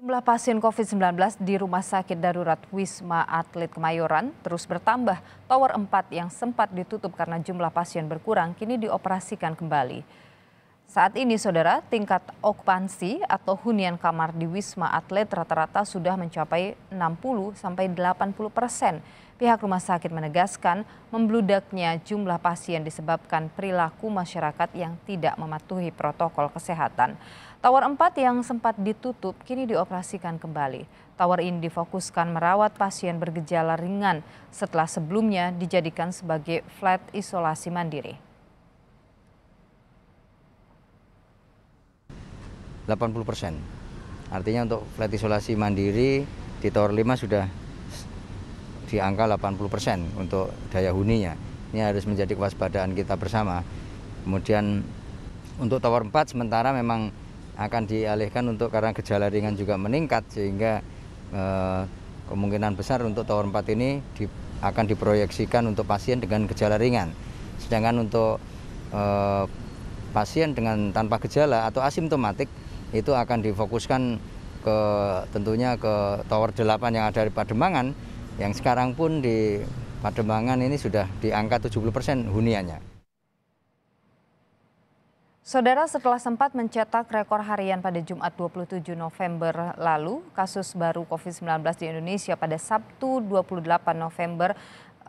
Jumlah pasien COVID-19 di Rumah Sakit Darurat Wisma Atlet Kemayoran terus bertambah. Tower 4 yang sempat ditutup karena jumlah pasien berkurang kini dioperasikan kembali. Saat ini, saudara, tingkat okupansi atau hunian kamar di Wisma Atlet rata-rata sudah mencapai 60 sampai 80 persen. Pihak rumah sakit menegaskan membludaknya jumlah pasien disebabkan perilaku masyarakat yang tidak mematuhi protokol kesehatan. Tower 4 yang sempat ditutup kini dioperasikan kembali. Tower ini difokuskan merawat pasien bergejala ringan setelah sebelumnya dijadikan sebagai flat isolasi mandiri. 80%. Artinya untuk flat isolasi mandiri di tower 5 sudah di angka 80% untuk daya huninya. Ini harus menjadi kewaspadaan kita bersama. Kemudian untuk tower 4 sementara memang akan dialihkan untuk karena gejala ringan juga meningkat sehingga eh, kemungkinan besar untuk tower 4 ini di, akan diproyeksikan untuk pasien dengan gejala ringan. Sedangkan untuk eh, pasien dengan tanpa gejala atau asimptomatik itu akan difokuskan ke tentunya ke tower 8 yang ada di Pademangan yang sekarang pun di Pademangan ini sudah di angka persen huniannya. Saudara setelah sempat mencetak rekor harian pada Jumat 27 November lalu, kasus baru COVID-19 di Indonesia pada Sabtu 28 November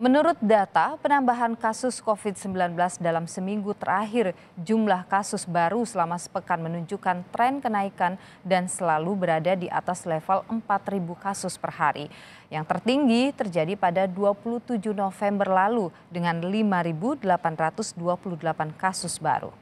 Menurut data, penambahan kasus COVID-19 dalam seminggu terakhir, jumlah kasus baru selama sepekan menunjukkan tren kenaikan dan selalu berada di atas level 4.000 kasus per hari. Yang tertinggi terjadi pada 27 November lalu dengan 5.828 kasus baru.